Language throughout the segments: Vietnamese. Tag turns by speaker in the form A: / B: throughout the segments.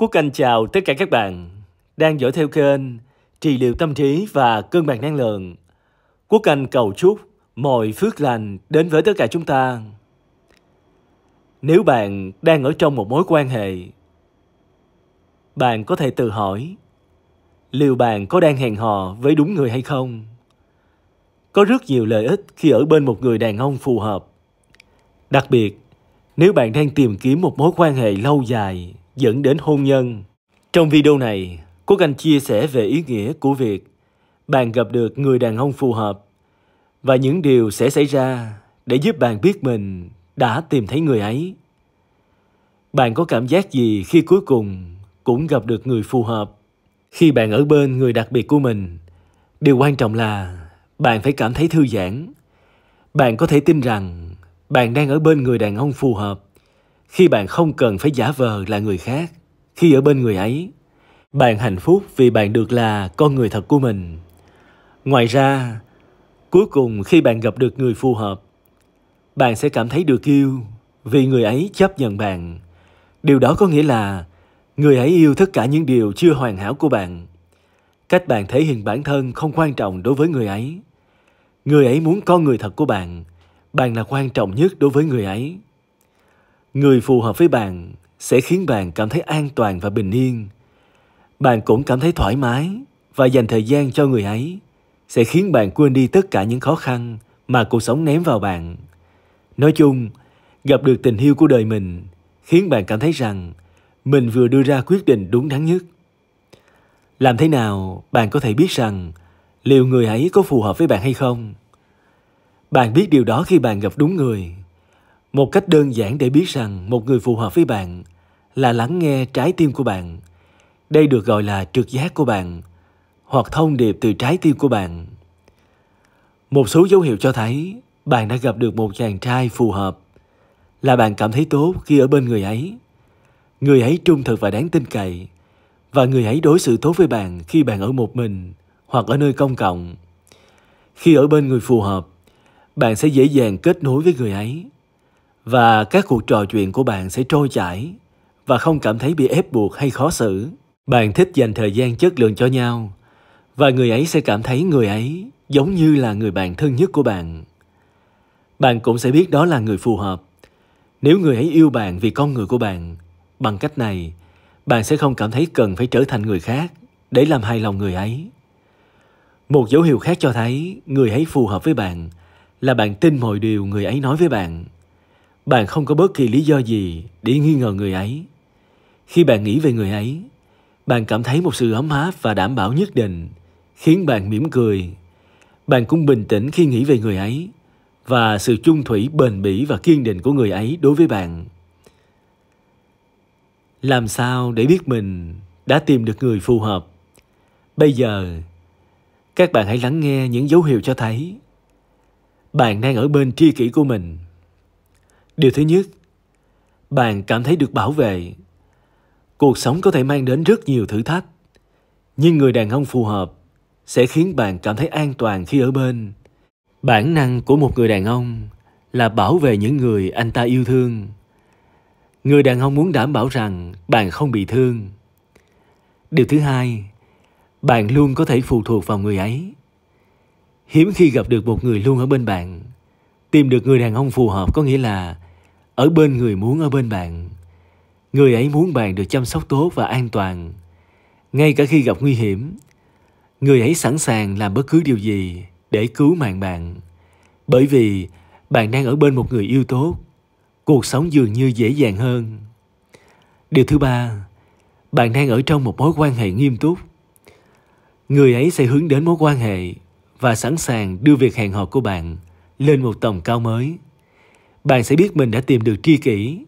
A: Quốc Anh chào tất cả các bạn đang dõi theo kênh Trị liệu tâm trí và cân bằng năng lượng. Quốc Anh cầu chúc mọi phước lành đến với tất cả chúng ta. Nếu bạn đang ở trong một mối quan hệ, bạn có thể tự hỏi liệu bạn có đang hẹn hò với đúng người hay không? Có rất nhiều lợi ích khi ở bên một người đàn ông phù hợp. Đặc biệt, nếu bạn đang tìm kiếm một mối quan hệ lâu dài, dẫn đến hôn nhân. Trong video này, Quốc Anh chia sẻ về ý nghĩa của việc bạn gặp được người đàn ông phù hợp và những điều sẽ xảy ra để giúp bạn biết mình đã tìm thấy người ấy. Bạn có cảm giác gì khi cuối cùng cũng gặp được người phù hợp? Khi bạn ở bên người đặc biệt của mình, điều quan trọng là bạn phải cảm thấy thư giãn. Bạn có thể tin rằng bạn đang ở bên người đàn ông phù hợp khi bạn không cần phải giả vờ là người khác khi ở bên người ấy bạn hạnh phúc vì bạn được là con người thật của mình ngoài ra cuối cùng khi bạn gặp được người phù hợp bạn sẽ cảm thấy được yêu vì người ấy chấp nhận bạn điều đó có nghĩa là người ấy yêu tất cả những điều chưa hoàn hảo của bạn cách bạn thể hiện bản thân không quan trọng đối với người ấy người ấy muốn con người thật của bạn bạn là quan trọng nhất đối với người ấy người phù hợp với bạn sẽ khiến bạn cảm thấy an toàn và bình yên bạn cũng cảm thấy thoải mái và dành thời gian cho người ấy sẽ khiến bạn quên đi tất cả những khó khăn mà cuộc sống ném vào bạn nói chung gặp được tình yêu của đời mình khiến bạn cảm thấy rằng mình vừa đưa ra quyết định đúng đắn nhất làm thế nào bạn có thể biết rằng liệu người ấy có phù hợp với bạn hay không bạn biết điều đó khi bạn gặp đúng người một cách đơn giản để biết rằng một người phù hợp với bạn là lắng nghe trái tim của bạn đây được gọi là trực giác của bạn hoặc thông điệp từ trái tim của bạn một số dấu hiệu cho thấy bạn đã gặp được một chàng trai phù hợp là bạn cảm thấy tốt khi ở bên người ấy người ấy trung thực và đáng tin cậy và người ấy đối xử tốt với bạn khi bạn ở một mình hoặc ở nơi công cộng khi ở bên người phù hợp bạn sẽ dễ dàng kết nối với người ấy và các cuộc trò chuyện của bạn sẽ trôi chảy và không cảm thấy bị ép buộc hay khó xử. Bạn thích dành thời gian chất lượng cho nhau và người ấy sẽ cảm thấy người ấy giống như là người bạn thân nhất của bạn. Bạn cũng sẽ biết đó là người phù hợp. Nếu người ấy yêu bạn vì con người của bạn, bằng cách này, bạn sẽ không cảm thấy cần phải trở thành người khác để làm hài lòng người ấy. Một dấu hiệu khác cho thấy người ấy phù hợp với bạn là bạn tin mọi điều người ấy nói với bạn bạn không có bất kỳ lý do gì để nghi ngờ người ấy. Khi bạn nghĩ về người ấy, bạn cảm thấy một sự ấm áp và đảm bảo nhất định, khiến bạn mỉm cười. Bạn cũng bình tĩnh khi nghĩ về người ấy và sự chung thủy bền bỉ và kiên định của người ấy đối với bạn. Làm sao để biết mình đã tìm được người phù hợp? Bây giờ, các bạn hãy lắng nghe những dấu hiệu cho thấy bạn đang ở bên tri kỷ của mình điều thứ nhất bạn cảm thấy được bảo vệ cuộc sống có thể mang đến rất nhiều thử thách nhưng người đàn ông phù hợp sẽ khiến bạn cảm thấy an toàn khi ở bên bản năng của một người đàn ông là bảo vệ những người anh ta yêu thương người đàn ông muốn đảm bảo rằng bạn không bị thương điều thứ hai bạn luôn có thể phụ thuộc vào người ấy hiếm khi gặp được một người luôn ở bên bạn tìm được người đàn ông phù hợp có nghĩa là ở bên người muốn ở bên bạn người ấy muốn bạn được chăm sóc tốt và an toàn ngay cả khi gặp nguy hiểm người ấy sẵn sàng làm bất cứ điều gì để cứu mạng bạn bởi vì bạn đang ở bên một người yêu tốt cuộc sống dường như dễ dàng hơn điều thứ ba bạn đang ở trong một mối quan hệ nghiêm túc người ấy sẽ hướng đến mối quan hệ và sẵn sàng đưa việc hẹn hò của bạn lên một tầm cao mới bạn sẽ biết mình đã tìm được tri kỷ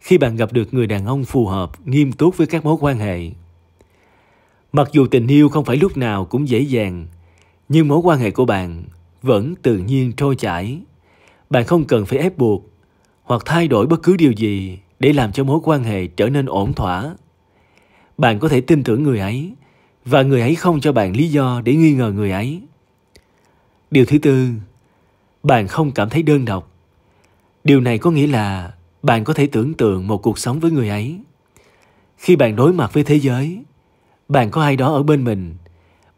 A: khi bạn gặp được người đàn ông phù hợp, nghiêm túc với các mối quan hệ. Mặc dù tình yêu không phải lúc nào cũng dễ dàng, nhưng mối quan hệ của bạn vẫn tự nhiên trôi chảy. Bạn không cần phải ép buộc hoặc thay đổi bất cứ điều gì để làm cho mối quan hệ trở nên ổn thỏa. Bạn có thể tin tưởng người ấy và người ấy không cho bạn lý do để nghi ngờ người ấy. Điều thứ tư, bạn không cảm thấy đơn độc điều này có nghĩa là bạn có thể tưởng tượng một cuộc sống với người ấy khi bạn đối mặt với thế giới bạn có ai đó ở bên mình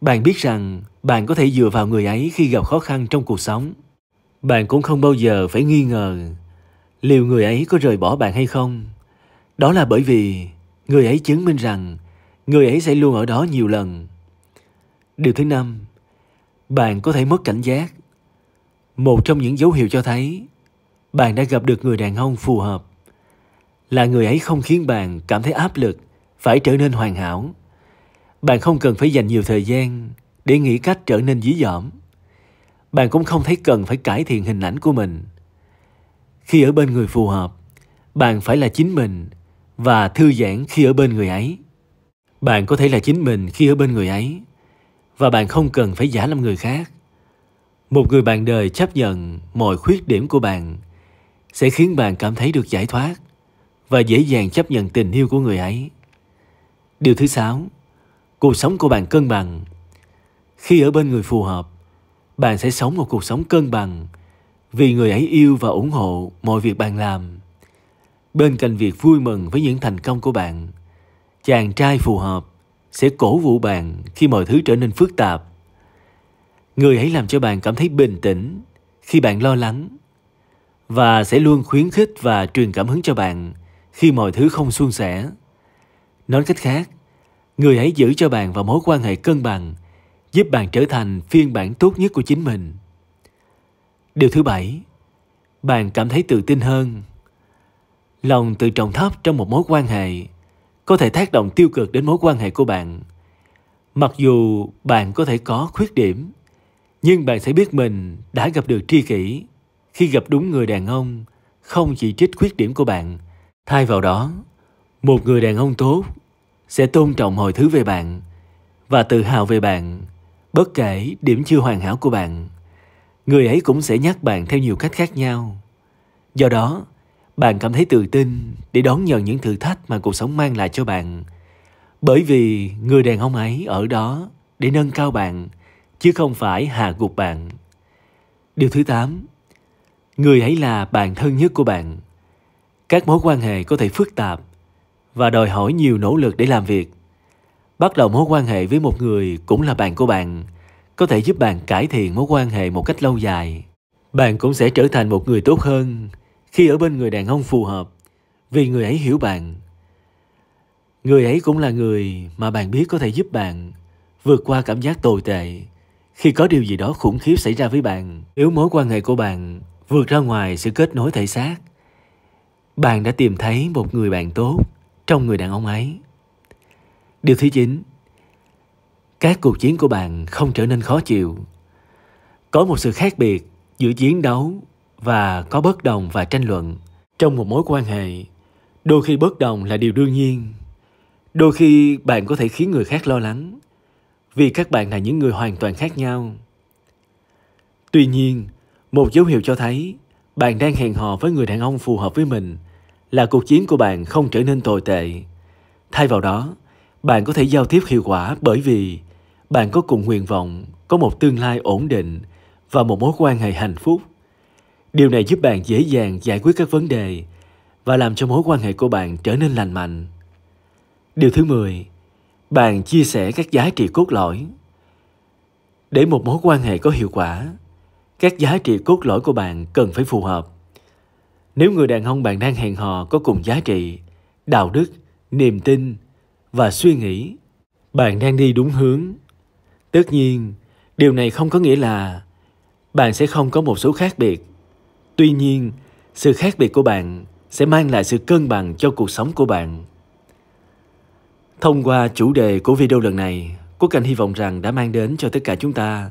A: bạn biết rằng bạn có thể dựa vào người ấy khi gặp khó khăn trong cuộc sống bạn cũng không bao giờ phải nghi ngờ liệu người ấy có rời bỏ bạn hay không đó là bởi vì người ấy chứng minh rằng người ấy sẽ luôn ở đó nhiều lần điều thứ năm bạn có thể mất cảnh giác một trong những dấu hiệu cho thấy bạn đã gặp được người đàn ông phù hợp. Là người ấy không khiến bạn cảm thấy áp lực, phải trở nên hoàn hảo. Bạn không cần phải dành nhiều thời gian để nghĩ cách trở nên dí dỏm. Bạn cũng không thấy cần phải cải thiện hình ảnh của mình. Khi ở bên người phù hợp, bạn phải là chính mình và thư giãn khi ở bên người ấy. Bạn có thể là chính mình khi ở bên người ấy và bạn không cần phải giả làm người khác. Một người bạn đời chấp nhận mọi khuyết điểm của bạn sẽ khiến bạn cảm thấy được giải thoát và dễ dàng chấp nhận tình yêu của người ấy. Điều thứ sáu, cuộc sống của bạn cân bằng. Khi ở bên người phù hợp, bạn sẽ sống một cuộc sống cân bằng vì người ấy yêu và ủng hộ mọi việc bạn làm. Bên cạnh việc vui mừng với những thành công của bạn, chàng trai phù hợp sẽ cổ vũ bạn khi mọi thứ trở nên phức tạp. Người ấy làm cho bạn cảm thấy bình tĩnh khi bạn lo lắng và sẽ luôn khuyến khích và truyền cảm hứng cho bạn khi mọi thứ không suôn sẻ. Nói cách khác, người hãy giữ cho bạn vào mối quan hệ cân bằng, giúp bạn trở thành phiên bản tốt nhất của chính mình. Điều thứ bảy, bạn cảm thấy tự tin hơn. Lòng tự trọng thấp trong một mối quan hệ có thể tác động tiêu cực đến mối quan hệ của bạn. Mặc dù bạn có thể có khuyết điểm, nhưng bạn sẽ biết mình đã gặp được tri kỷ khi gặp đúng người đàn ông không chỉ trích khuyết điểm của bạn thay vào đó một người đàn ông tốt sẽ tôn trọng mọi thứ về bạn và tự hào về bạn bất kể điểm chưa hoàn hảo của bạn người ấy cũng sẽ nhắc bạn theo nhiều cách khác nhau do đó bạn cảm thấy tự tin để đón nhận những thử thách mà cuộc sống mang lại cho bạn bởi vì người đàn ông ấy ở đó để nâng cao bạn chứ không phải hạ gục bạn điều thứ tám người ấy là bạn thân nhất của bạn các mối quan hệ có thể phức tạp và đòi hỏi nhiều nỗ lực để làm việc bắt đầu mối quan hệ với một người cũng là bạn của bạn có thể giúp bạn cải thiện mối quan hệ một cách lâu dài bạn cũng sẽ trở thành một người tốt hơn khi ở bên người đàn ông phù hợp vì người ấy hiểu bạn người ấy cũng là người mà bạn biết có thể giúp bạn vượt qua cảm giác tồi tệ khi có điều gì đó khủng khiếp xảy ra với bạn nếu mối quan hệ của bạn vượt ra ngoài sự kết nối thể xác bạn đã tìm thấy một người bạn tốt trong người đàn ông ấy điều thứ chín các cuộc chiến của bạn không trở nên khó chịu có một sự khác biệt giữa chiến đấu và có bất đồng và tranh luận trong một mối quan hệ đôi khi bất đồng là điều đương nhiên đôi khi bạn có thể khiến người khác lo lắng vì các bạn là những người hoàn toàn khác nhau tuy nhiên một dấu hiệu cho thấy bạn đang hẹn hò với người đàn ông phù hợp với mình là cuộc chiến của bạn không trở nên tồi tệ. Thay vào đó, bạn có thể giao tiếp hiệu quả bởi vì bạn có cùng nguyện vọng có một tương lai ổn định và một mối quan hệ hạnh phúc. Điều này giúp bạn dễ dàng giải quyết các vấn đề và làm cho mối quan hệ của bạn trở nên lành mạnh. Điều thứ 10, bạn chia sẻ các giá trị cốt lõi. Để một mối quan hệ có hiệu quả, các giá trị cốt lõi của bạn cần phải phù hợp. Nếu người đàn ông bạn đang hẹn hò có cùng giá trị, đạo đức, niềm tin và suy nghĩ, bạn đang đi đúng hướng. Tất nhiên, điều này không có nghĩa là bạn sẽ không có một số khác biệt. Tuy nhiên, sự khác biệt của bạn sẽ mang lại sự cân bằng cho cuộc sống của bạn. Thông qua chủ đề của video lần này, Quốc Anh hy vọng rằng đã mang đến cho tất cả chúng ta